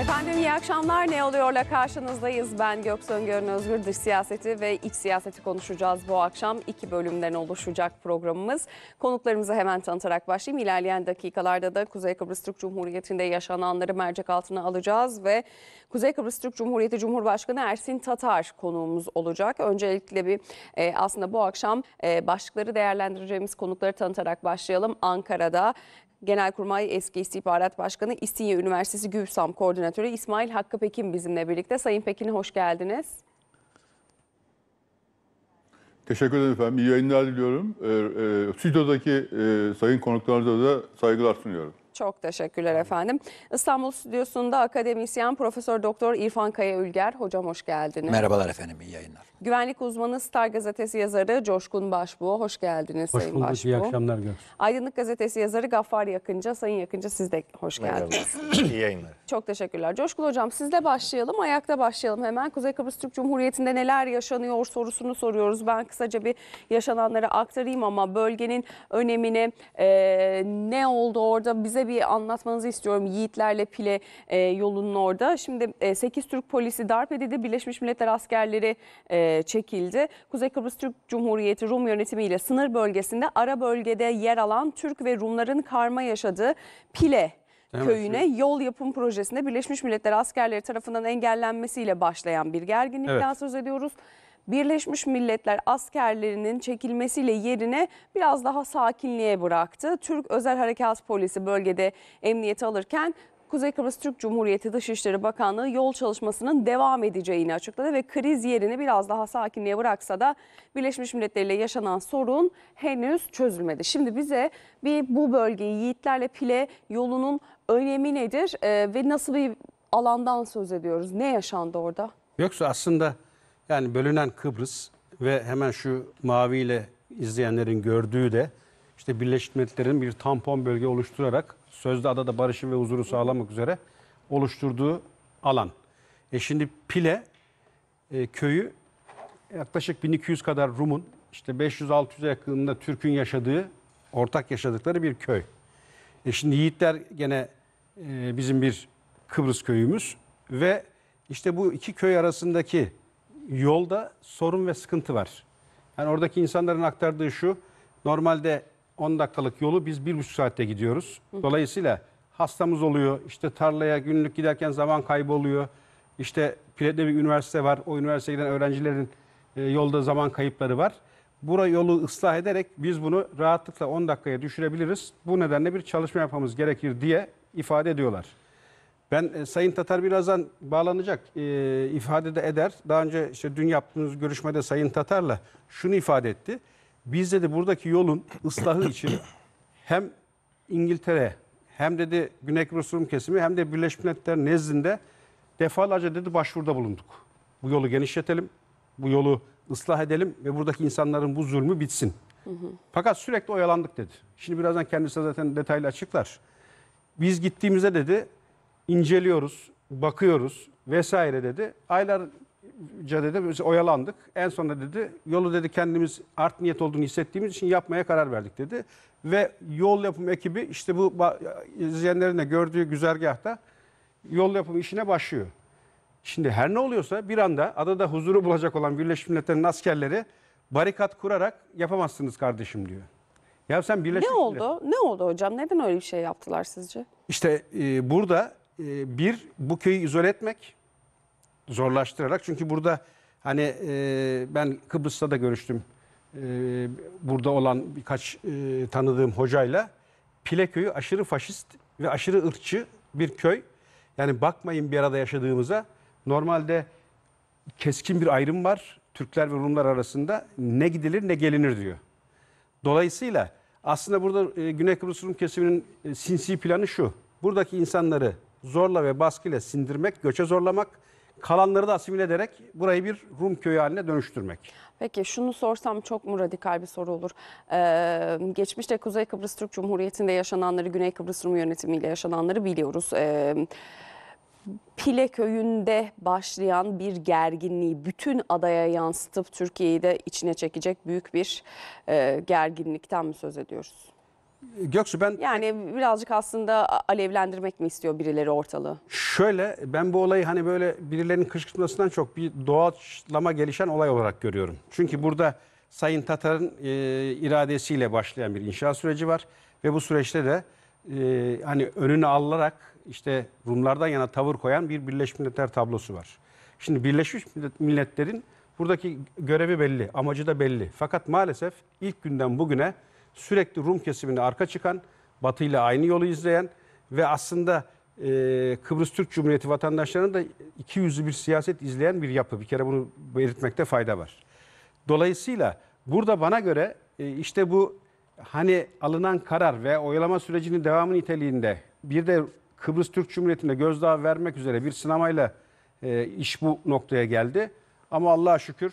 Efendim iyi akşamlar. Ne oluyorla karşınızdayız. Ben Göksun Görün Özgür. Dış siyaseti ve iç siyaseti konuşacağız bu akşam. iki bölümden oluşacak programımız. Konuklarımızı hemen tanıtarak başlayayım. İlerleyen dakikalarda da Kuzey Kıbrıs Türk Cumhuriyeti'nde yaşananları mercek altına alacağız ve Kuzey Kıbrıs Türk Cumhuriyeti Cumhurbaşkanı Ersin Tatar konuğumuz olacak. Öncelikle bir e, aslında bu akşam e, başlıkları değerlendireceğimiz konukları tanıtarak başlayalım. Ankara'da Genelkurmay Eski İstihbarat Başkanı İstinye Üniversitesi Gülsam Koordinatörü İsmail Hakkı Pekin bizimle birlikte. Sayın Pekin hoş geldiniz. Teşekkür ederim efendim. İyi yayınlar diliyorum. E, e, stüdyodaki e, sayın konuklarınıza da saygılar sunuyorum. Çok teşekkürler efendim. İstanbul Stüdyosu'nda akademisyen Profesör Doktor İrfan Kaya Ülger. Hocam hoş geldiniz. Merhabalar efendim, iyi yayınlar. Güvenlik uzmanı Star Gazetesi yazarı Coşkun Başbuğ. Hoş geldiniz hoş Sayın bulduk, iyi akşamlar. Göz. Aydınlık Gazetesi yazarı Gaffar Yakınca. Sayın Yakınca siz de hoş geldiniz. iyi yayınlar. Çok teşekkürler. Coşkun Hocam sizle başlayalım. Ayakta başlayalım hemen. Kuzey Kıbrıs Türk Cumhuriyeti'nde neler yaşanıyor sorusunu soruyoruz. Ben kısaca bir yaşananları aktarayım ama bölgenin önemini e, ne oldu orada bize bir anlatmanızı istiyorum. Yiğitlerle Pile e, yolunun orada. Şimdi e, 8 Türk polisi darp edildi. Birleşmiş Milletler askerleri e, çekildi. Kuzey Kıbrıs Türk Cumhuriyeti Rum yönetimiyle sınır bölgesinde ara bölgede yer alan Türk ve Rumların karma yaşadığı Pile köyüne şöyle. yol yapım projesinde Birleşmiş Milletler askerleri tarafından engellenmesiyle başlayan bir gerginlikten evet. söz ediyoruz. Birleşmiş Milletler askerlerinin çekilmesiyle yerine biraz daha sakinliğe bıraktı. Türk Özel Harekat Polisi bölgede emniyeti alırken Kuzey Kıbrıs Türk Cumhuriyeti Dışişleri Bakanlığı yol çalışmasının devam edeceğini açıkladı ve kriz yerini biraz daha sakinliğe bıraksa da Birleşmiş Milletler ile yaşanan sorun henüz çözülmedi. Şimdi bize bir bu bölgeyi Yiğitlerle Pile yolunun önemi nedir e, ve nasıl bir alandan söz ediyoruz? Ne yaşandı orada? Yoksa aslında yani bölünen Kıbrıs ve hemen şu maviyle izleyenlerin gördüğü de işte Birleşmiş Milletler'in bir tampon bölge oluşturarak sözde adada barışı ve huzuru sağlamak üzere oluşturduğu alan. E şimdi Pile e, köyü yaklaşık 1200 kadar Rum'un işte 500-600'e yakınında Türk'ün yaşadığı, ortak yaşadıkları bir köy. E şimdi Yiğitler gene ee, bizim bir Kıbrıs köyümüz ve işte bu iki köy arasındaki yolda sorun ve sıkıntı var. Yani oradaki insanların aktardığı şu, normalde 10 dakikalık yolu biz 1,5 saatte gidiyoruz. Dolayısıyla hastamız oluyor, işte tarlaya günlük giderken zaman kayboluyor. İşte Pilet'te bir üniversite var, o üniversiteye giden öğrencilerin e, yolda zaman kayıpları var. Burayı yolu ıslah ederek biz bunu rahatlıkla 10 dakikaya düşürebiliriz. Bu nedenle bir çalışma yapmamız gerekir diye ifade ediyorlar. Ben e, Sayın Tatar birazdan bağlanacak e, ifade de eder. Daha önce işte dün yaptığımız görüşmede Sayın Tatar'la şunu ifade etti. Biz dedi buradaki yolun ıslahı için hem İngiltere hem dedi Güney Kıbrıs Rum kesimi hem de Birleşmiş Milletler nezdinde defalarca dedi başvuruda bulunduk. Bu yolu genişletelim, bu yolu ıslah edelim ve buradaki insanların bu zulmü bitsin. Hı hı. Fakat sürekli oyalandık dedi. Şimdi birazdan kendisi zaten detaylı açıklar. Biz gittiğimizde dedi inceliyoruz, bakıyoruz vesaire dedi. Aylarca dedi biz oyalandık. En sonunda dedi yolu dedi kendimiz art niyet olduğunu hissettiğimiz için yapmaya karar verdik dedi. Ve yol yapım ekibi işte bu izleyenlerin de gördüğü güzergahta yol yapım işine başlıyor. Şimdi her ne oluyorsa bir anda adada huzuru bulacak olan Birleşmiş Milletler'in askerleri barikat kurarak yapamazsınız kardeşim diyor. Ya sen Birleşik Ne oldu? Ne oldu hocam? Neden öyle bir şey yaptılar sizce? İşte e, burada e, bir bu köyü izole etmek zorlaştırarak çünkü burada hani e, ben Kıbrıs'ta da görüştüm. E, burada olan birkaç e, tanıdığım hocayla Pile köyü aşırı faşist ve aşırı ırkçı bir köy. Yani bakmayın bir arada yaşadığımıza. Normalde keskin bir ayrım var Türkler ve Rumlar arasında. Ne gidilir ne gelinir diyor. Dolayısıyla aslında burada e, Güney Kıbrıs Rum kesiminin e, sinsi planı şu. Buradaki insanları zorla ve baskıyla sindirmek, göçe zorlamak, kalanları da asimile ederek burayı bir Rum köyü haline dönüştürmek. Peki şunu sorsam çok mu radikal bir soru olur? Ee, geçmişte Kuzey Kıbrıs Türk Cumhuriyeti'nde yaşananları, Güney Kıbrıs Rum yönetimiyle yaşananları biliyoruz. Ee, Pile köyünde başlayan bir gerginliği bütün adaya yansıtıp Türkiye'yi de içine çekecek büyük bir e, gerginlikten mi söz ediyoruz? Göksu ben... Yani birazcık aslında alevlendirmek mi istiyor birileri ortalığı? Şöyle ben bu olayı hani böyle birilerinin kışkırtmasından çok bir doğaçlama gelişen olay olarak görüyorum. Çünkü burada Sayın Tatar'ın e, iradesiyle başlayan bir inşaat süreci var. Ve bu süreçte de e, hani önünü alınarak işte Rumlardan yana tavır koyan bir Birleşmiş Milletler tablosu var. Şimdi Birleşmiş Milletler'in buradaki görevi belli, amacı da belli. Fakat maalesef ilk günden bugüne sürekli Rum kesimine arka çıkan, Batı ile aynı yolu izleyen ve aslında e, Kıbrıs Türk Cumhuriyeti vatandaşlarının da iki yüzlü bir siyaset izleyen bir yapı. Bir kere bunu belirtmekte fayda var. Dolayısıyla burada bana göre e, işte bu hani alınan karar ve oyalama sürecinin devamı niteliğinde bir de Kıbrıs Türk Cumhuriyeti'nde gözdağı vermek üzere bir sinemayla e, iş bu noktaya geldi. Ama Allah'a şükür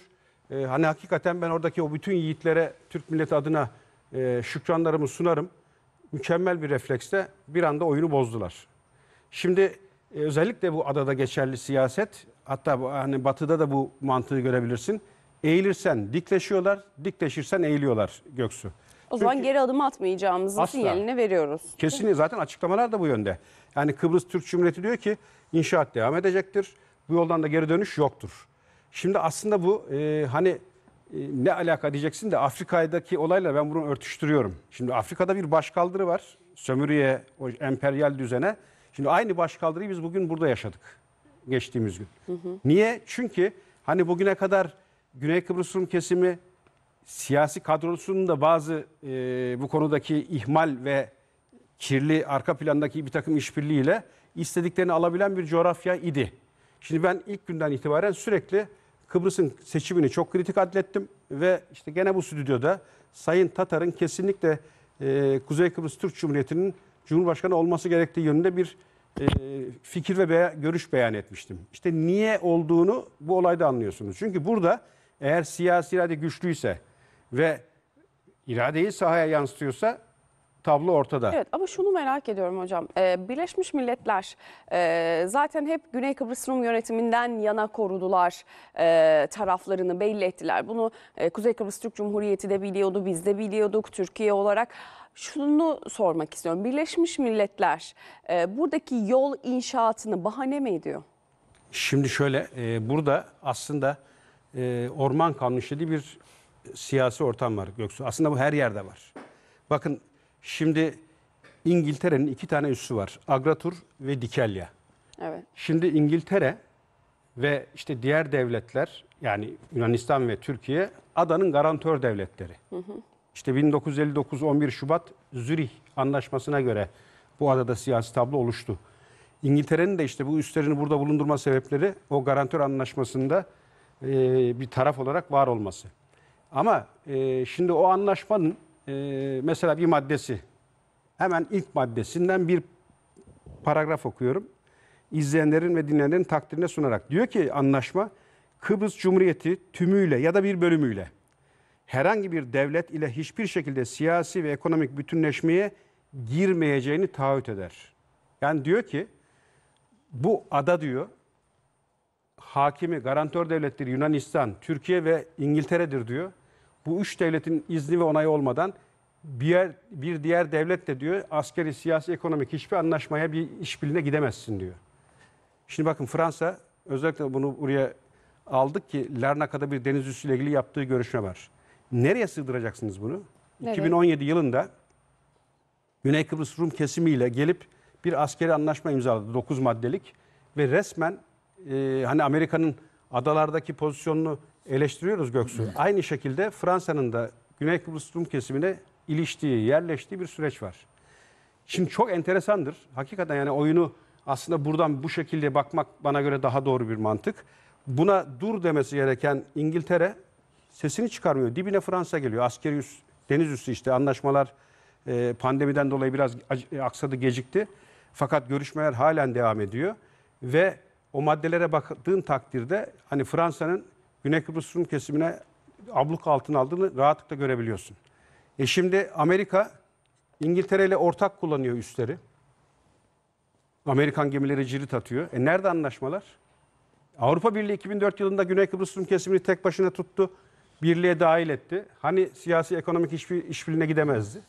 e, hani hakikaten ben oradaki o bütün yiğitlere Türk milleti adına e, şükranlarımı sunarım. Mükemmel bir refleksle bir anda oyunu bozdular. Şimdi e, özellikle bu adada geçerli siyaset hatta bu, hani batıda da bu mantığı görebilirsin. Eğilirsen dikleşiyorlar, dikleşirsen eğiliyorlar Göksu. O zaman Çünkü- geri adım atmayacağımızın Asla. sinyalini veriyoruz. Kesinlikle zaten açıklamalar da bu yönde. Yani Kıbrıs Türk Cumhuriyeti diyor ki inşaat devam edecektir. Bu yoldan da geri dönüş yoktur. Şimdi aslında bu e, hani e, ne alaka diyeceksin de Afrika'daki olayla ben bunu örtüştürüyorum. Şimdi Afrika'da bir başkaldırı var. Sömürüye, o emperyal düzene. Şimdi aynı başkaldırıyı biz bugün burada yaşadık. Geçtiğimiz gün. Niye? Çünkü hani bugüne kadar Güney Kıbrıs Rum kesimi siyasi kadrosunun da bazı e, bu konudaki ihmal ve kirli arka plandaki bir takım işbirliğiyle istediklerini alabilen bir coğrafya idi. Şimdi ben ilk günden itibaren sürekli Kıbrıs'ın seçimini çok kritik adlettim ve işte gene bu stüdyoda Sayın Tatar'ın kesinlikle e, Kuzey Kıbrıs Türk Cumhuriyeti'nin Cumhurbaşkanı olması gerektiği yönünde bir e, fikir ve beya, görüş beyan etmiştim. İşte niye olduğunu bu olayda anlıyorsunuz. Çünkü burada eğer siyasi irade güçlüyse, ve iradeyi sahaya yansıtıyorsa tablo ortada. Evet ama şunu merak ediyorum hocam. Ee, Birleşmiş Milletler e, zaten hep Güney Kıbrıs Rum yönetiminden yana korudular e, taraflarını belli ettiler. Bunu e, Kuzey Kıbrıs Türk Cumhuriyeti de biliyordu, biz de biliyorduk Türkiye olarak. Şunu sormak istiyorum. Birleşmiş Milletler e, buradaki yol inşaatını bahane mi ediyor? Şimdi şöyle e, burada aslında e, orman kanunu işlediği bir siyasi ortam var Göksu. Aslında bu her yerde var. Bakın şimdi İngiltere'nin iki tane üssü var. Agratur ve Dikelya. Evet. Şimdi İngiltere ve işte diğer devletler yani Yunanistan ve Türkiye adanın garantör devletleri. Hı hı. İşte 1959-11 Şubat Zürih anlaşmasına göre bu adada siyasi tablo oluştu. İngiltere'nin de işte bu üstlerini burada bulundurma sebepleri o garantör anlaşmasında e, bir taraf olarak var olması. Ama e, şimdi o anlaşmanın e, mesela bir maddesi, hemen ilk maddesinden bir paragraf okuyorum. İzleyenlerin ve dinleyenlerin takdirine sunarak. Diyor ki anlaşma Kıbrıs Cumhuriyeti tümüyle ya da bir bölümüyle herhangi bir devlet ile hiçbir şekilde siyasi ve ekonomik bütünleşmeye girmeyeceğini taahhüt eder. Yani diyor ki bu ada diyor hakimi garantör devletleri Yunanistan, Türkiye ve İngiltere'dir diyor bu üç devletin izni ve onayı olmadan bir, yer, bir diğer devlet de diyor askeri, siyasi, ekonomik hiçbir anlaşmaya bir işbirliğine gidemezsin diyor. Şimdi bakın Fransa özellikle bunu buraya aldık ki Larnaka'da bir deniz üssüyle ilgili yaptığı görüşme var. Nereye sığdıracaksınız bunu? Evet. 2017 yılında Güney Kıbrıs Rum kesimiyle gelip bir askeri anlaşma imzaladı 9 maddelik ve resmen e, hani Amerika'nın adalardaki pozisyonunu eleştiriyoruz Göksu. Aynı şekilde Fransa'nın da Güney Kıbrıs Rum kesimine iliştiği, yerleştiği bir süreç var. Şimdi çok enteresandır. Hakikaten yani oyunu aslında buradan bu şekilde bakmak bana göre daha doğru bir mantık. Buna dur demesi gereken İngiltere sesini çıkarmıyor. Dibine Fransa geliyor. Askeri üs, deniz üssü işte anlaşmalar e, pandemiden dolayı biraz e, aksadı, gecikti. Fakat görüşmeler halen devam ediyor ve o maddelere baktığın takdirde hani Fransa'nın Güney Kıbrıs Rum kesimine abluk altına aldığını rahatlıkla görebiliyorsun. E şimdi Amerika İngiltere ile ortak kullanıyor üstleri. Amerikan gemileri cirit atıyor. E nerede anlaşmalar? Avrupa Birliği 2004 yılında Güney Kıbrıs Rum kesimini tek başına tuttu. Birliğe dahil etti. Hani siyasi ekonomik işbirliğine gidemezdi.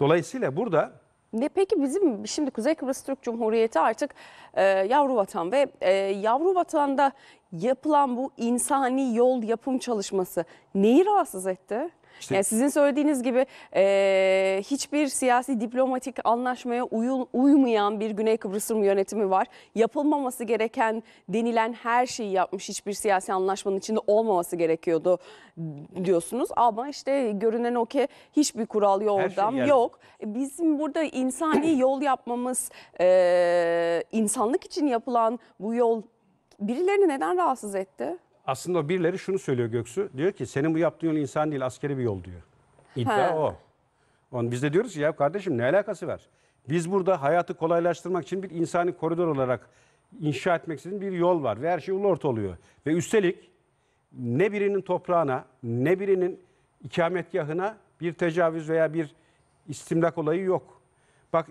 Dolayısıyla burada ne peki bizim şimdi Kuzey Kıbrıs Türk Cumhuriyeti artık e, yavru vatan ve e, yavru vatanda yapılan bu insani yol yapım çalışması neyi rahatsız etti? İşte, yani sizin söylediğiniz gibi e, hiçbir siyasi diplomatik anlaşmaya uyul, uymayan bir Güney Kıbrıs Rum yönetimi var. Yapılmaması gereken denilen her şeyi yapmış hiçbir siyasi anlaşmanın içinde olmaması gerekiyordu diyorsunuz. Ama işte görünen o ki hiçbir kural şey yordam şey yok. Bizim burada insani yol yapmamız, e, insanlık için yapılan bu yol birilerini neden rahatsız etti? aslında birileri şunu söylüyor Göksu. Diyor ki senin bu yaptığın yol insan değil askeri bir yol diyor. İddia ha. o. Onu biz de diyoruz ki ya kardeşim ne alakası var? Biz burada hayatı kolaylaştırmak için bir insani koridor olarak inşa etmek için bir yol var ve her şey ulu orta oluyor. Ve üstelik ne birinin toprağına ne birinin ikametgahına bir tecavüz veya bir istimlak olayı yok. Bak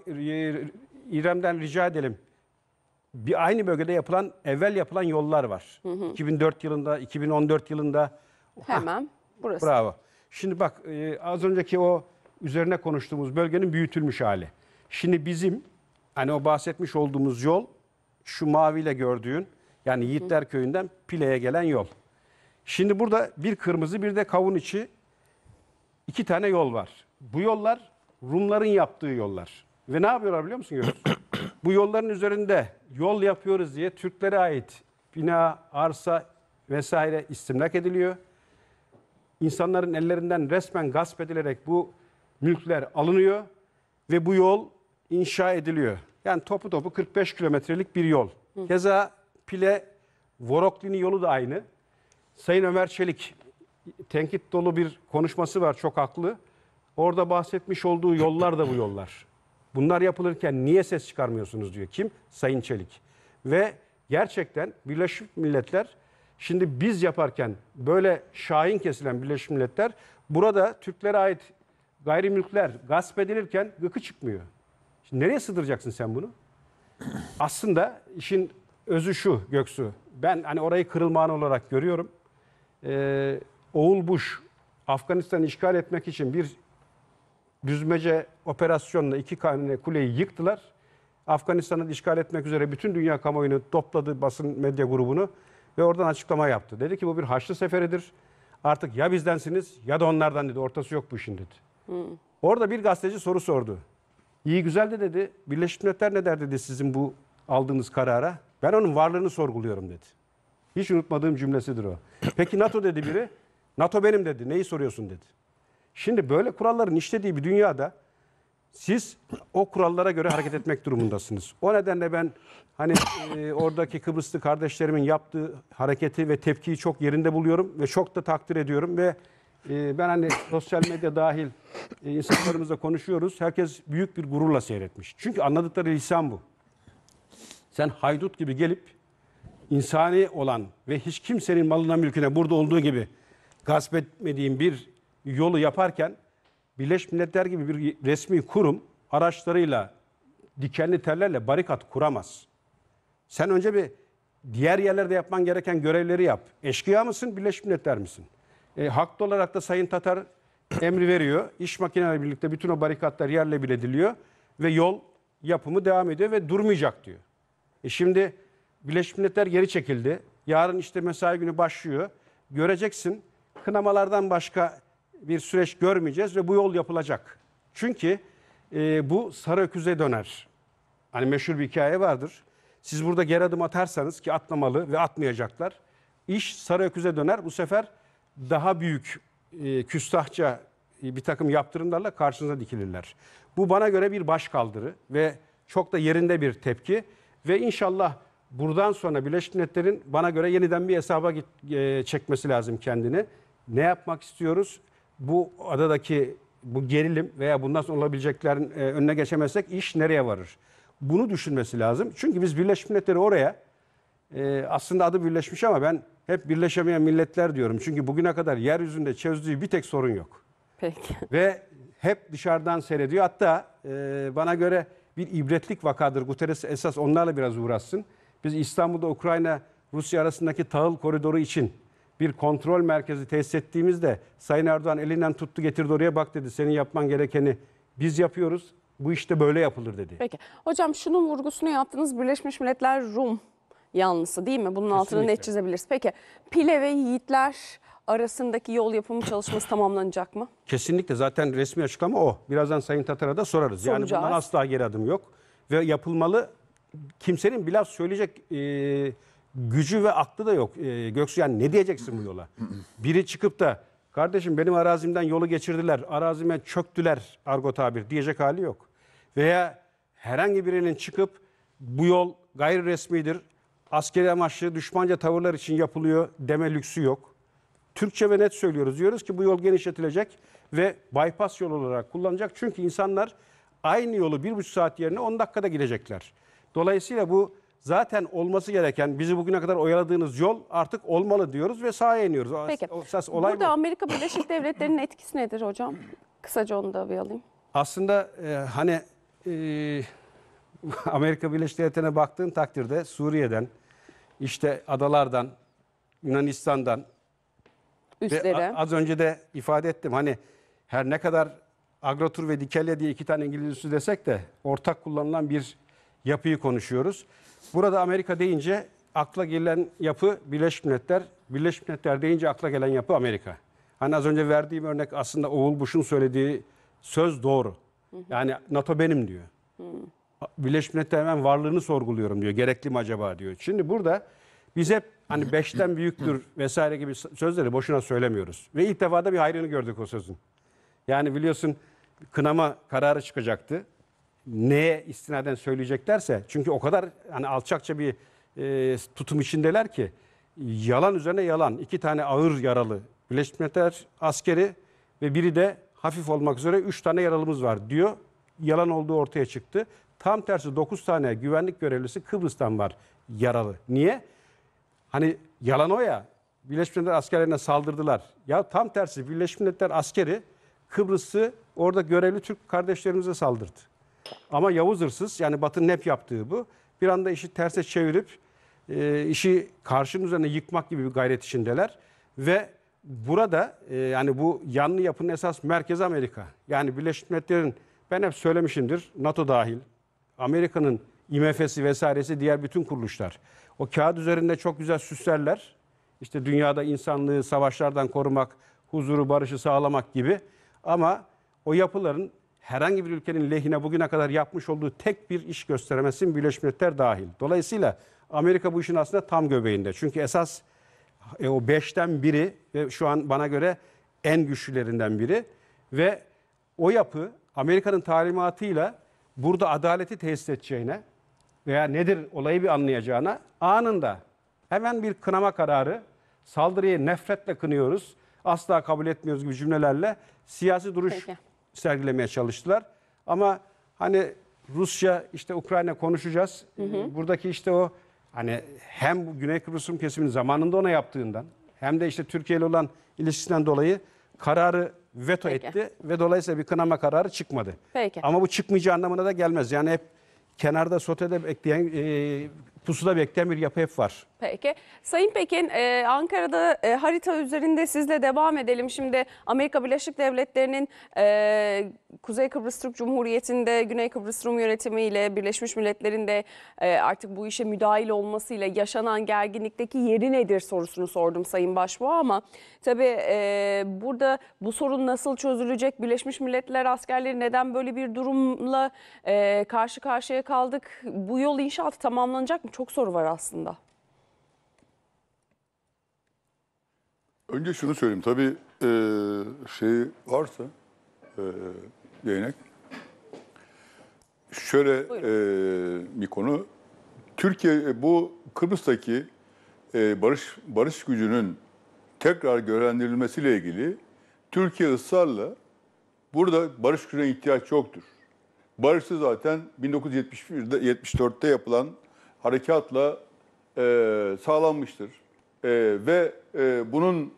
İrem'den rica edelim bir aynı bölgede yapılan evvel yapılan yollar var. Hı hı. 2004 yılında, 2014 yılında. Ah, Hemen Hah, burası. Bravo. Şimdi bak e, az önceki o üzerine konuştuğumuz bölgenin büyütülmüş hali. Şimdi bizim hani o bahsetmiş olduğumuz yol şu maviyle gördüğün yani Yiğitler hı. Köyü'nden Pile'ye gelen yol. Şimdi burada bir kırmızı bir de kavun içi iki tane yol var. Bu yollar Rumların yaptığı yollar. Ve ne yapıyorlar biliyor musun? Bu yolların üzerinde yol yapıyoruz diye Türklere ait bina, arsa vesaire istimlak ediliyor. İnsanların ellerinden resmen gasp edilerek bu mülkler alınıyor ve bu yol inşa ediliyor. Yani topu topu 45 kilometrelik bir yol. Hı. Keza Pile Voroklini yolu da aynı. Sayın Ömer Çelik tenkit dolu bir konuşması var çok haklı. Orada bahsetmiş olduğu yollar da bu yollar. Bunlar yapılırken niye ses çıkarmıyorsunuz diyor. Kim? Sayın Çelik. Ve gerçekten Birleşmiş Milletler şimdi biz yaparken böyle şahin kesilen Birleşmiş Milletler burada Türklere ait gayrimülkler gasp edilirken gıkı çıkmıyor. Şimdi nereye sığdıracaksın sen bunu? Aslında işin özü şu Göksu. Ben hani orayı kırılma olarak görüyorum. Ee, Oğul Bush Afganistan'ı işgal etmek için bir düzmece operasyonla iki tane kuleyi yıktılar. Afganistan'ı işgal etmek üzere bütün dünya kamuoyunu topladı basın medya grubunu ve oradan açıklama yaptı. Dedi ki bu bir haçlı seferidir. Artık ya bizdensiniz ya da onlardan dedi. Ortası yok bu işin dedi. Hmm. Orada bir gazeteci soru sordu. İyi güzel de dedi. Birleşmiş Milletler ne der dedi sizin bu aldığınız karara. Ben onun varlığını sorguluyorum dedi. Hiç unutmadığım cümlesidir o. Peki NATO dedi biri. NATO benim dedi. Neyi soruyorsun dedi. Şimdi böyle kuralların işlediği bir dünyada siz o kurallara göre hareket etmek durumundasınız. O nedenle ben hani e, oradaki Kıbrıslı kardeşlerimin yaptığı hareketi ve tepkiyi çok yerinde buluyorum ve çok da takdir ediyorum ve e, ben hani sosyal medya dahil e, insanlarımızla konuşuyoruz. Herkes büyük bir gururla seyretmiş. Çünkü anladıkları lisan bu. Sen haydut gibi gelip insani olan ve hiç kimsenin malına mülküne burada olduğu gibi gasp etmediğin bir yolu yaparken Birleşmiş Milletler gibi bir resmi kurum araçlarıyla dikenli tellerle barikat kuramaz. Sen önce bir diğer yerlerde yapman gereken görevleri yap. Eşkıya mısın, Birleşmiş Milletler misin? E, haklı olarak da Sayın Tatar emri veriyor. İş makinelerle birlikte bütün o barikatlar yerle bir ediliyor ve yol yapımı devam ediyor ve durmayacak diyor. E şimdi Birleşmiş Milletler geri çekildi. Yarın işte mesai günü başlıyor. Göreceksin kınamalardan başka bir süreç görmeyeceğiz ve bu yol yapılacak. Çünkü e, bu sarı öküze döner. Hani meşhur bir hikaye vardır. Siz burada geri adım atarsanız ki atlamalı ve atmayacaklar. İş sarı öküze döner. Bu sefer daha büyük e, küstahça bir takım yaptırımlarla karşınıza dikilirler. Bu bana göre bir başkaldırı ve çok da yerinde bir tepki. Ve inşallah buradan sonra Birleşmiş Milletler'in bana göre yeniden bir hesaba git, e, çekmesi lazım kendini. Ne yapmak istiyoruz? bu adadaki bu gerilim veya bundan sonra olabileceklerin e, önüne geçemezsek iş nereye varır? Bunu düşünmesi lazım. Çünkü biz Birleşmiş Milletleri oraya e, aslında adı birleşmiş ama ben hep birleşemeyen milletler diyorum. Çünkü bugüne kadar yeryüzünde çözdüğü bir tek sorun yok. Peki. Ve hep dışarıdan seyrediyor. Hatta e, bana göre bir ibretlik vakadır. Guterres esas onlarla biraz uğraşsın. Biz İstanbul'da Ukrayna Rusya arasındaki tahıl koridoru için bir kontrol merkezi tesis ettiğimizde Sayın Erdoğan elinden tuttu getirdi oraya bak dedi. Senin yapman gerekeni biz yapıyoruz. Bu işte böyle yapılır dedi. Peki. Hocam şunun vurgusunu yaptınız. Birleşmiş Milletler Rum yanlısı değil mi? Bunun Kesinlikle. altını net çizebiliriz. Peki Pile ve Yiğitler arasındaki yol yapımı çalışması tamamlanacak mı? Kesinlikle zaten resmi açıklama o. Birazdan Sayın Tatar'a da sorarız. Soracağız. Yani bundan asla geri adım yok. Ve yapılmalı kimsenin biraz söyleyecek... E, gücü ve aklı da yok. E, Göksu yani ne diyeceksin bu yola? Biri çıkıp da kardeşim benim arazimden yolu geçirdiler, arazime çöktüler argo tabir diyecek hali yok. Veya herhangi birinin çıkıp bu yol gayri resmidir, askeri amaçlı düşmanca tavırlar için yapılıyor deme lüksü yok. Türkçe ve net söylüyoruz. Diyoruz ki bu yol genişletilecek ve bypass yol olarak kullanacak. Çünkü insanlar aynı yolu bir buçuk saat yerine 10 dakikada gidecekler. Dolayısıyla bu zaten olması gereken bizi bugüne kadar oyaladığınız yol artık olmalı diyoruz ve sahaya iniyoruz. Peki. O, esas olay Burada bu. Amerika Birleşik Devletleri'nin etkisi nedir hocam? Kısaca onu da bir alayım. Aslında e, hani e, Amerika Birleşik Devletleri'ne baktığın takdirde Suriye'den, işte adalardan, Yunanistan'dan Üstlere. ve az önce de ifade ettim hani her ne kadar Agrotur ve Dikelya diye iki tane İngiliz üssü desek de ortak kullanılan bir yapıyı konuşuyoruz. Burada Amerika deyince akla gelen yapı Birleşmiş Milletler, Birleşmiş Milletler deyince akla gelen yapı Amerika. Hani az önce verdiğim örnek aslında Oğul Bush'un söylediği söz doğru. Yani NATO benim diyor. Birleşmiş Milletler hemen varlığını sorguluyorum diyor. Gerekli mi acaba diyor. Şimdi burada biz hep hani beşten büyüktür vesaire gibi sözleri boşuna söylemiyoruz. Ve ilk defa da bir hayrını gördük o sözün. Yani biliyorsun kınama kararı çıkacaktı neye istinaden söyleyeceklerse çünkü o kadar hani alçakça bir e, tutum içindeler ki yalan üzerine yalan. iki tane ağır yaralı Birleşmiş Milletler askeri ve biri de hafif olmak üzere üç tane yaralımız var diyor. Yalan olduğu ortaya çıktı. Tam tersi dokuz tane güvenlik görevlisi Kıbrıs'tan var yaralı. Niye? Hani yalan o ya. Birleşmiş Milletler askerlerine saldırdılar. Ya tam tersi Birleşmiş Milletler askeri Kıbrıs'ı orada görevli Türk kardeşlerimize saldırdı. Ama Yavuz hırsız yani Batı'nın hep yaptığı bu. Bir anda işi terse çevirip e, işi karşının üzerine yıkmak gibi bir gayret içindeler. Ve burada e, yani bu yanlı yapının esas merkez Amerika. Yani Birleşmiş Milletler'in ben hep söylemişimdir NATO dahil Amerika'nın IMF'si vesairesi diğer bütün kuruluşlar. O kağıt üzerinde çok güzel süslerler. İşte dünyada insanlığı savaşlardan korumak, huzuru, barışı sağlamak gibi. Ama o yapıların herhangi bir ülkenin lehine bugüne kadar yapmış olduğu tek bir iş gösteremesin. Birleşmiş Milletler dahil. Dolayısıyla Amerika bu işin aslında tam göbeğinde. Çünkü esas e, o beşten biri ve şu an bana göre en güçlülerinden biri ve o yapı Amerika'nın talimatıyla burada adaleti tesis edeceğine veya nedir olayı bir anlayacağına anında hemen bir kınama kararı saldırıyı nefretle kınıyoruz asla kabul etmiyoruz gibi cümlelerle siyasi duruş Peki sergilemeye çalıştılar. Ama hani Rusya işte Ukrayna konuşacağız. Hı hı. Ee, buradaki işte o hani hem Güney Kıbrıs'ın Rum zamanında ona yaptığından hem de işte Türkiye ile olan ilişkisinden dolayı kararı veto Peki. etti ve dolayısıyla bir kınama kararı çıkmadı. Peki. Ama bu çıkmayacağı anlamına da gelmez. Yani hep kenarda sotede bekleyen e, pusuda bekleyen bir yapı hep var. Peki. Sayın Pekin, e, Ankara'da e, harita üzerinde sizle devam edelim. Şimdi Amerika Birleşik Devletleri'nin e, Kuzey Kıbrıs Türk Cumhuriyeti'nde Güney Kıbrıs Rum yönetimiyle Birleşmiş Milletler'in de artık bu işe müdahil olmasıyla yaşanan gerginlikteki yeri nedir sorusunu sordum Sayın Başbuğ ama tabii burada bu sorun nasıl çözülecek? Birleşmiş Milletler askerleri neden böyle bir durumla karşı karşıya kaldık? Bu yol inşaatı tamamlanacak mı? çok soru var aslında. Önce şunu söyleyeyim. Tabii e, şey varsa e, değnek. Şöyle e, bir konu. Türkiye e, bu Kıbrıs'taki e, barış barış gücünün tekrar görevlendirilmesiyle ilgili Türkiye ısrarla burada barış gücüne ihtiyaç yoktur. Barışı zaten 1974'te yapılan harekatla e, sağlanmıştır. E, ve e, bunun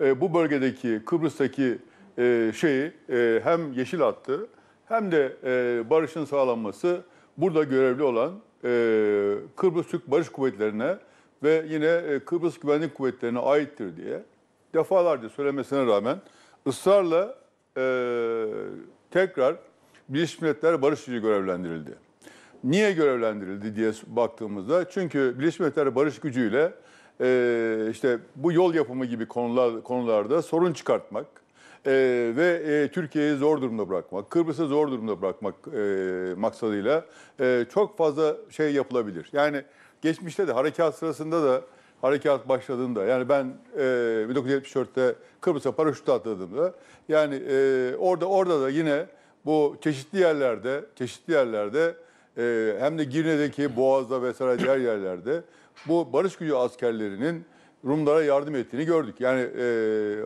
e, bu bölgedeki Kıbrıs'taki e, şeyi e, hem yeşil attı hem de e, barışın sağlanması burada görevli olan e, Kıbrıs Türk Barış Kuvvetleri'ne ve yine e, Kıbrıs Güvenlik Kuvvetleri'ne aittir diye defalarca söylemesine rağmen ısrarla e, tekrar Birleşmiş Milletler Barış Yüce görevlendirildi niye görevlendirildi diye baktığımızda çünkü Birleşmiş Milletler barış gücüyle e, işte bu yol yapımı gibi konular konularda sorun çıkartmak e, ve e, Türkiye'yi zor durumda bırakmak, Kıbrıs'ı zor durumda bırakmak e, maksadıyla e, çok fazla şey yapılabilir. Yani geçmişte de harekat sırasında da harekat başladığında yani ben e, 1974'te Kıbrıs'a paraşütle atladığımda yani e, orada orada da yine bu çeşitli yerlerde çeşitli yerlerde e, hem de Girne'deki Boğaz'da vesaire diğer yerlerde bu barış gücü askerlerinin Rumlara yardım ettiğini gördük. Yani e,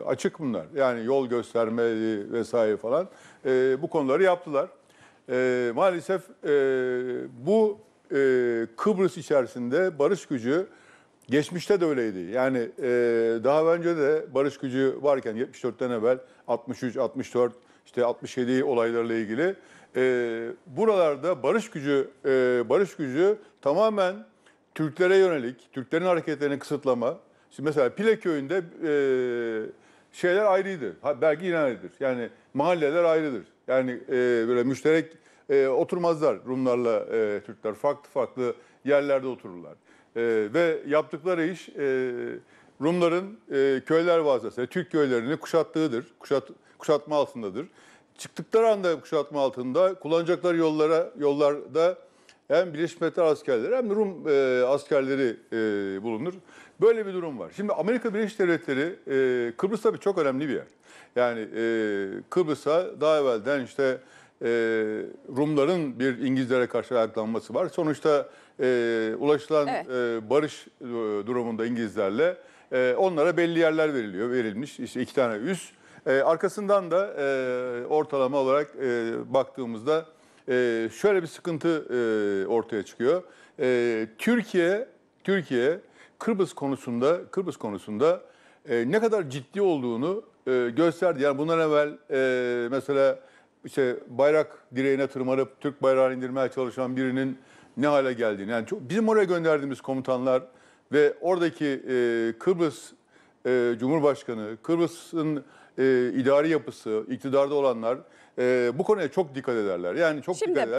açık bunlar. Yani yol gösterme vesaire falan e, bu konuları yaptılar. E, maalesef e, bu e, Kıbrıs içerisinde barış gücü geçmişte de öyleydi. Yani e, daha önce de barış gücü varken 74'ten evvel 63, 64, işte 67 olaylarla ilgili e, buralarda barış gücü e, barış gücü tamamen Türklere yönelik, Türklerin hareketlerini kısıtlama. Şimdi mesela Pile köyünde e, şeyler ayrıydı. belki yine ayrıdır. Yani mahalleler ayrıdır. Yani e, böyle müşterek e, oturmazlar Rumlarla e, Türkler. Farklı farklı yerlerde otururlar. E, ve yaptıkları iş e, Rumların e, köyler vazifesi, Türk köylerini kuşattığıdır. Kuşat, kuşatma altındadır çıktıkları anda kuşatma altında kullanacakları yollara yollarda hem Birleşmiş Milletler askerleri hem de Rum e, askerleri e, bulunur. Böyle bir durum var. Şimdi Amerika Birleşik Devletleri e, Kıbrıs tabii çok önemli bir yer. Yani e, Kıbrıs'a daha evvelden işte e, Rumların bir İngilizlere karşı ayaklanması var. Sonuçta e, ulaşılan evet. e, barış e, durumunda İngilizlerle e, onlara belli yerler veriliyor, verilmiş. İşte iki tane üs e, arkasından da e, ortalama olarak e, baktığımızda e, şöyle bir sıkıntı e, ortaya çıkıyor. E, Türkiye Türkiye Kıbrıs konusunda Kıbrıs konusunda e, ne kadar ciddi olduğunu e, gösterdi. Yani bundan evvel e, mesela işte bayrak direğine tırmanıp Türk bayrağını indirmeye çalışan birinin ne hale geldiğini. Yani çok, bizim oraya gönderdiğimiz komutanlar ve oradaki e, Kıbrıs e, Cumhurbaşkanı, Kıbrıs'ın e, idari yapısı, iktidarda olanlar e, bu konuya çok dikkat ederler. Yani çok Şimdi, dikkat ederler.